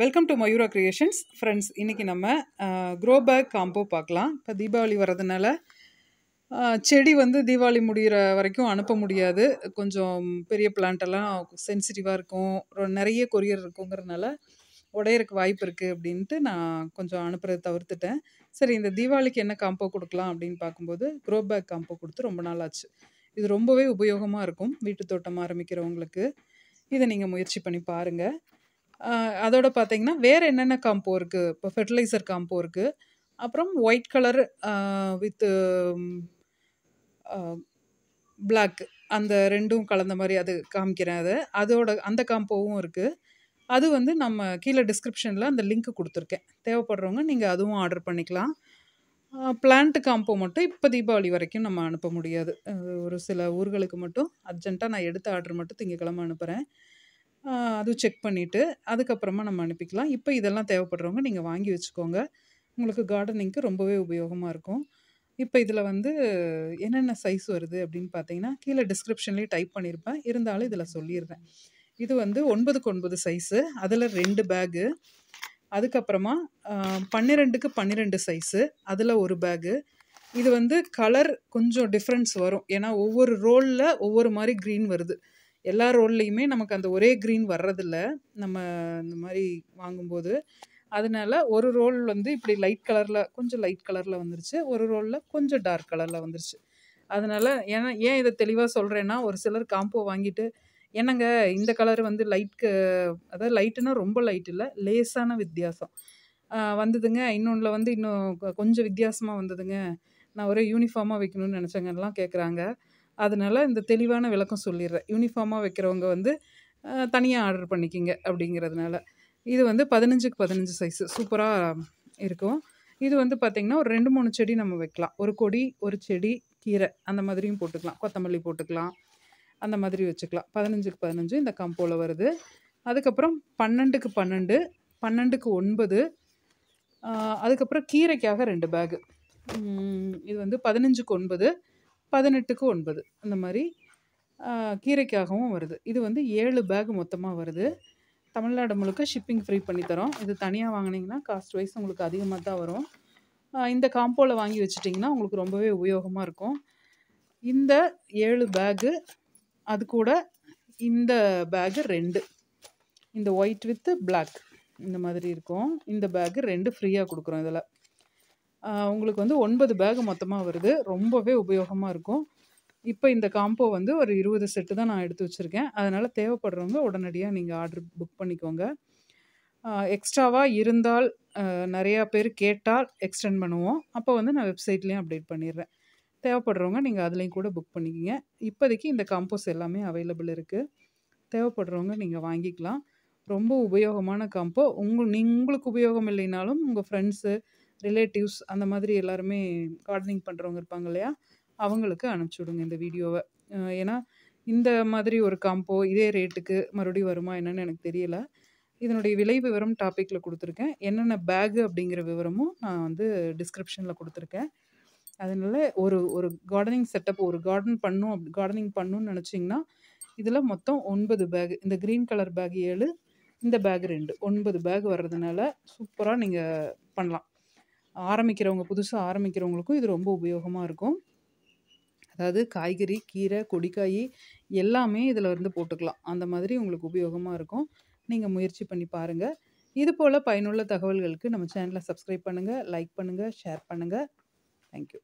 welcome to Mayura Creations friends இன்றைக்கி நம்ம grow bag combo பார்க்கலாம் இப்போ தீபாவளி வர்றதுனால செடி வந்து தீபாவளி முடிகிற வரைக்கும் அனுப்ப முடியாது கொஞ்சம் பெரிய பிளான்ட்டெல்லாம் சென்சிட்டிவாக இருக்கும் நிறைய கொரியர் இருக்குங்கிறதுனால உடையறக்கு வாய்ப்பு இருக்குது அப்படின்ட்டு நான் கொஞ்சம் அனுப்புகிறத தவிர்த்துட்டேன் சரி இந்த தீபாவளிக்கு என்ன காம்போ கொடுக்கலாம் அப்படின்னு பார்க்கும்போது க்ரோ பேக் காம்போ கொடுத்து ரொம்ப நாள் ஆச்சு இது ரொம்பவே உபயோகமாக இருக்கும் வீட்டு தோட்டம் ஆரம்பிக்கிறவங்களுக்கு இதை நீங்கள் முயற்சி பண்ணி பாருங்கள் அதோட பார்த்தீங்கன்னா வேறு என்னென்ன காம்போ இருக்குது இப்போ ஃபெர்டிலைசர் காம்போ இருக்குது அப்புறம் ஒயிட் கலர் வித்து பிளாக் அந்த ரெண்டும் கலந்த மாதிரி அது காமிக்கிறேன் அது அதோட அந்த காம்போவும் இருக்குது அது வந்து நம்ம கீழே டிஸ்கிரிப்ஷனில் அந்த லிங்க் கொடுத்துருக்கேன் தேவைப்படுறவங்க நீங்கள் அதுவும் ஆர்டர் பண்ணிக்கலாம் பிளான்ட் காம்போ மட்டும் இப்போ தீபாவளி வரைக்கும் நம்ம அனுப்ப முடியாது ஒரு சில ஊர்களுக்கு மட்டும் அர்ஜென்ட்டாக நான் எடுத்த ஆர்டர் மட்டும் திங்கக்கிழமை அனுப்புகிறேன் அதுவும் செக் பண்ணிவிட்டு அதுக்கப்புறமா நம்ம அனுப்பிக்கலாம் இப்போ இதெல்லாம் தேவைப்படுறவங்க நீங்கள் வாங்கி வச்சுக்கோங்க உங்களுக்கு கார்டனிங்க்கு ரொம்பவே உபயோகமாக இருக்கும் இப்போ இதில் வந்து என்னென்ன சைஸ் வருது அப்படின்னு பார்த்தீங்கன்னா கீழே டிஸ்கிரிப்ஷன்லேயே டைப் பண்ணியிருப்பேன் இருந்தாலும் இதில் சொல்லிடுறேன் இது வந்து ஒன்பதுக்கு ஒன்பது சைஸு அதில் ரெண்டு பேகு அதுக்கப்புறமா பன்னிரெண்டுக்கு பன்னிரெண்டு சைஸு அதில் ஒரு பேகு இது வந்து கலர் கொஞ்சம் டிஃப்ரென்ஸ் வரும் ஏன்னா ஒவ்வொரு ரோலில் ஒவ்வொரு மாதிரி க்ரீன் வருது எல்லா ரோல்லையுமே நமக்கு அந்த ஒரே க்ரீன் வர்றதில்ல நம்ம இந்த மாதிரி வாங்கும்போது அதனால ஒரு ரோல் வந்து இப்படி லைட் கலரில் கொஞ்சம் லைட் கலரில் வந்துருச்சு ஒரு ரோலில் கொஞ்சம் டார்க் கலரில் வந்துருச்சு அதனால் ஏன்னா ஏன் இதை தெளிவாக சொல்கிறேன்னா ஒரு சிலர் காம்போ வாங்கிட்டு என்னங்க இந்த கலர் வந்து லைட்க்கு அதாவது லைட்டுனா ரொம்ப லைட் இல்லை லேசான வித்தியாசம் வந்ததுங்க இன்னொன்றில் வந்து இன்னும் கொஞ்சம் வித்தியாசமாக வந்ததுங்க நான் ஒரே யூனிஃபார்மாக வைக்கணும்னு நினச்சவங்கலாம் கேட்குறாங்க அதனால் இந்த தெளிவான விளக்கம் சொல்லிடுறேன் யூனிஃபார்மாக வைக்கிறவங்க வந்து தனியாக ஆர்டர் பண்ணிக்கிங்க அப்படிங்கிறதுனால இது வந்து பதினஞ்சுக்கு பதினஞ்சு சைஸு சூப்பராக இருக்கும் இது வந்து பார்த்திங்கன்னா ஒரு ரெண்டு மூணு செடி நம்ம வைக்கலாம் ஒரு கொடி ஒரு செடி கீரை அந்த மாதிரியும் போட்டுக்கலாம் கொத்தமல்லி போட்டுக்கலாம் அந்த மாதிரி வச்சுக்கலாம் பதினஞ்சுக்கு பதினஞ்சு இந்த கம்போவில் வருது அதுக்கப்புறம் பன்னெண்டுக்கு பன்னெண்டு பன்னெண்டுக்கு ஒன்பது அதுக்கப்புறம் கீரைக்காக ரெண்டு பேகு இது வந்து பதினஞ்சுக்கு ஒன்பது பதினெட்டுக்கு ஒன்பது அந்த மாதிரி கீரைக்காகவும் வருது இது வந்து ஏழு பேக் மொத்தமாக வருது தமிழ்நாடு முழுக்க ஷிப்பிங் ஃப்ரீ பண்ணித்தரோம் இது தனியாக வாங்கினீங்கன்னா காஸ்ட் வைஸ் உங்களுக்கு அதிகமாக தான் வரும் இந்த காம்போவில் வாங்கி வச்சுட்டிங்கன்னா உங்களுக்கு ரொம்பவே உபயோகமாக இருக்கும் இந்த ஏழு பேகு அது கூட இந்த பேகு ரெண்டு இந்த ஒயிட் வித்து பிளாக் இந்த மாதிரி இருக்கும் இந்த பேகு ரெண்டு ஃப்ரீயாக கொடுக்குறோம் இதில் உங்களுக்கு வந்து ஒன்பது பேக் மொத்தமாக வருது ரொம்பவே உபயோகமாக இருக்கும் இப்போ இந்த காம்போ வந்து ஒரு இருபது செட்டு தான் நான் எடுத்து வச்சுருக்கேன் அதனால் தேவைப்படுறவங்க உடனடியாக நீங்கள் ஆர்டர் புக் பண்ணிக்கோங்க எக்ஸ்ட்ராவாக இருந்தால் நிறையா பேர் கேட்டால் எக்ஸ்டெண்ட் பண்ணுவோம் அப்போ வந்து நான் வெப்சைட்லேயும் அப்டேட் பண்ணிடுறேன் தேவைப்படுறவங்க நீங்கள் அதுலேயும் கூட புக் பண்ணிக்கிங்க இப்போதைக்கு இந்த காம்போஸ் எல்லாமே அவைலபிள் இருக்குது தேவைப்படுறவங்க நீங்கள் வாங்கிக்கலாம் ரொம்ப உபயோகமான காம்போ உங்கள் உங்களுக்கு உபயோகம் இல்லைனாலும் உங்கள் ஃப்ரெண்ட்ஸு ரிலேட்டிவ்ஸ் அந்த மாதிரி எல்லாருமே கார்டனிங் பண்ணுறவங்க இருப்பாங்க இல்லையா அவங்களுக்கு அனுப்பிச்சி விடுங்க இந்த வீடியோவை ஏன்னா இந்த மாதிரி ஒரு காம்போ இதே ரேட்டுக்கு மறுபடியும் வருமா என்னென்னு எனக்கு தெரியல இதனுடைய விலை விவரம் டாப்பிக்கில் கொடுத்துருக்கேன் என்னென்ன பேகு அப்படிங்கிற விவரமும் நான் வந்து டிஸ்கிரிப்ஷனில் கொடுத்துருக்கேன் அதனால் ஒரு ஒரு கார்டனிங் செட்டப் ஒரு கார்டன் பண்ணும் அப் கார்டனிங் பண்ணணும்னு நினச்சிங்கன்னா இதில் மொத்தம் ஒன்பது பேகு இந்த க்ரீன் கலர் பேக் ஏழு இந்த பேக் ரெண்டு ஒன்பது பேக் வர்றதுனால சூப்பராக நீங்கள் பண்ணலாம் ஆரம்பிக்கிறவங்க புதுசாக ஆரம்பிக்கிறவங்களுக்கும் இது ரொம்ப உபயோகமாக இருக்கும் அதாவது காய்கறி கீரை கொடிக்காய் எல்லாமே இதில் வந்து போட்டுக்கலாம் அந்த மாதிரி உங்களுக்கு உபயோகமாக இருக்கும் நீங்கள் முயற்சி பண்ணி பாருங்கள் இது போல் பயனுள்ள தகவல்களுக்கு நம்ம சேனலை சப்ஸ்கிரைப் பண்ணுங்கள் லைக் பண்ணுங்கள் ஷேர் பண்ணுங்கள் தேங்க்யூ